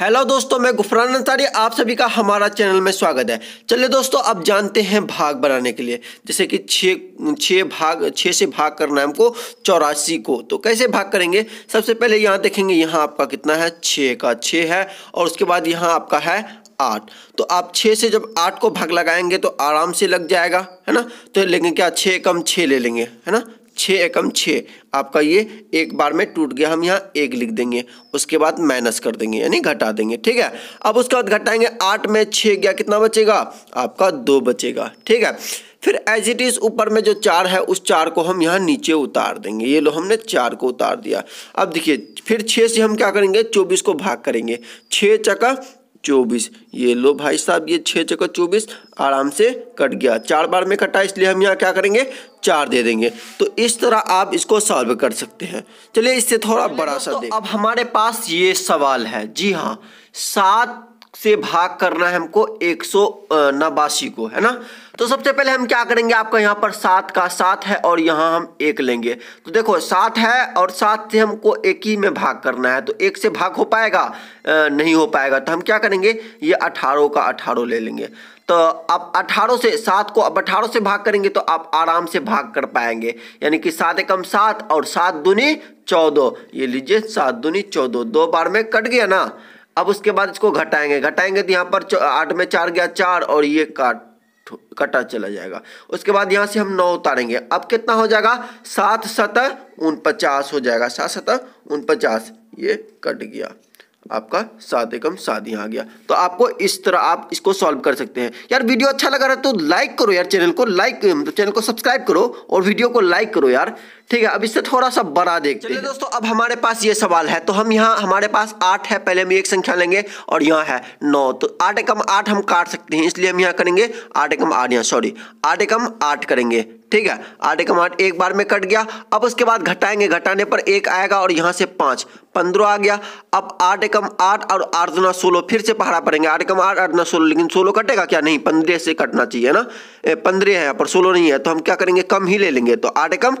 hello दोस्तों मैं गुफरान अंसारी आप सभी का हमारा चैनल में स्वागत है चलिए दोस्तों अब जानते हैं भाग बनाने के लिए जैसे कि छः छः भाग छः से भाग करना है हमको चौरासी को तो कैसे भाग करेंगे सबसे पहले यहाँ देखेंगे यहाँ आपका कितना है छः का छः है और उसके बाद यहाँ आपका है आठ तो आप छः से जब आठ को भाग लगाएंगे तो आराम से लग जाएगा है ना तो लेकिन क्या छः कम छः ले लेंगे है ना छः एकम छः आपका ये एक बार में टूट गया हम यहाँ एक लिख देंगे उसके बाद माइनस कर देंगे यानी घटा देंगे ठीक है अब उसके बाद घटाएंगे आठ में छः गया कितना बचेगा आपका दो बचेगा ठीक है फिर एज इट इज़ ऊपर में जो चार है उस चार को हम यहाँ नीचे उतार देंगे ये लो हमने चार को उतार दिया अब देखिए फिर छः से हम क्या करेंगे चौबीस को भाग करेंगे छः चका चौबीस ये लो भाई साहब ये छः चक्कर चौबीस आराम से कट गया चार बार में कटा इसलिए हम यहाँ क्या करेंगे चार दे देंगे तो इस तरह आप इसको सॉल्व कर सकते हैं चलिए इससे थोड़ा बड़ा सा तो अब हमारे पास ये सवाल है जी हाँ सात से भाग करना है हमको एक सौ नवासी को है ना तो सबसे पहले हम क्या करेंगे आपका यहाँ पर सात का सात है और यहाँ हम एक लेंगे तो देखो सात है और सात से हमको एक ही में भाग करना है तो एक से भाग हो पाएगा नहीं हो पाएगा तो हम क्या करेंगे ये अठारह का अठारह ले लेंगे तो आप 18 से सात को अब 18 से भाग करेंगे तो आप आराम से भाग कर पाएंगे यानी कि सात एकम सात और सात दुनी चौदह ये लीजिए सात दुनी चौदह दो बार में कट गया ना अब उसके बाद इसको घटाएंगे घटाएंगे तो यहाँ पर आठ में चार गया चार और ये काट कटा चला जाएगा उसके बाद यहाँ से हम नौ उतारेंगे अब कितना हो जाएगा सात सतह उनपचास हो जाएगा सात सतह उनपचास ये कट गया आपका सात एकम सात यहाँ आ गया तो आपको इस तरह आप इसको सॉल्व कर सकते हैं यार वीडियो अच्छा लगा रहा है तो लाइक करो यार चैनल को लाइक मतलब चैनल को सब्सक्राइब करो और वीडियो को लाइक करो यार ठीक है अब इससे थोड़ा सा बड़ा देखते हैं दोस्तों अब हमारे पास ये सवाल है तो हम यहाँ हमारे पास आठ है पहले हम एक संख्या लेंगे और यहाँ है नौ तो आठ एकम आठ हम काट सकते हैं इसलिए हम यहाँ करेंगे आठ एकम आठ यहाँ सॉरी आठ एकम आठ करेंगे ठीक है आठ एकम आठ एक बार में कट गया अब उसके बाद घटाएंगे घटाने पर एक आएगा और यहाँ से पाँच पंद्रह आ गया अब आठ एकम आठ और आठ दुना सोलह फिर से पहाड़ा पड़ेंगे आठ एकम आठ आठ दुना सोलह लेकिन सोलह कटेगा क्या नहीं पंद्रह से कटना चाहिए ना पंद्रह है पर सोलह नहीं है तो हम क्या करेंगे कम ही ले लेंगे तो आठ एकम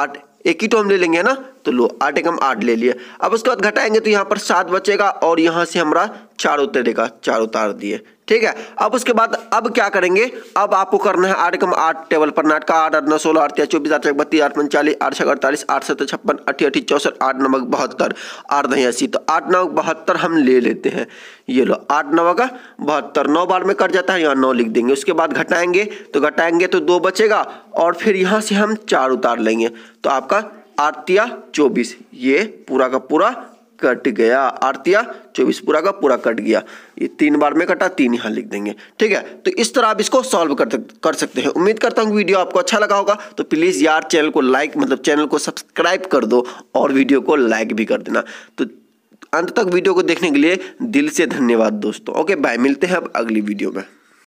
आठ एक ही तो हम ले लेंगे ना तो लो आठ एकम आठ ले लिया अब उसके बाद घटाएंगे तो यहाँ पर सात बचेगा और यहाँ से हमारा चार उतरेगा चार उतार दिए ठीक है अब उसके बाद अब क्या करेंगे अब आपको करना है आठ एकम आठ टेबल पर नाट का आठ आठ नौ सोलह आठ चौबीस आठ बत्तीस आठ पंचालीस आठ छः अड़तालीस आठ सत्तर छप्पन अठी अठी चौसठ आठ नमक बहत्तर आठ नहीं अस्सी तो आठ नौ बहत्तर हम ले लेते हैं ये लो आठ नौ का बहत्तर नौ बार में कट जाता है यहाँ नौ लिख देंगे उसके बाद घटाएंगे तो घटाएंगे तो दो बचेगा और फिर यहाँ से हम चार उतार लेंगे तो आपका आरतिया चौबीस ये पूरा का पूरा कट गया आरतिया चौबीस पूरा का पूरा कट गया ये तीन बार में कटा तीन यहाँ लिख देंगे ठीक है तो इस तरह आप इसको सॉल्व कर कर सकते हैं उम्मीद करता हूँ वीडियो आपको अच्छा लगा होगा तो प्लीज़ यार चैनल को लाइक मतलब चैनल को सब्सक्राइब कर दो और वीडियो को लाइक भी कर देना तो अंत तक वीडियो को देखने के लिए दिल से धन्यवाद दोस्तों ओके बाय मिलते हैं अब अगली वीडियो में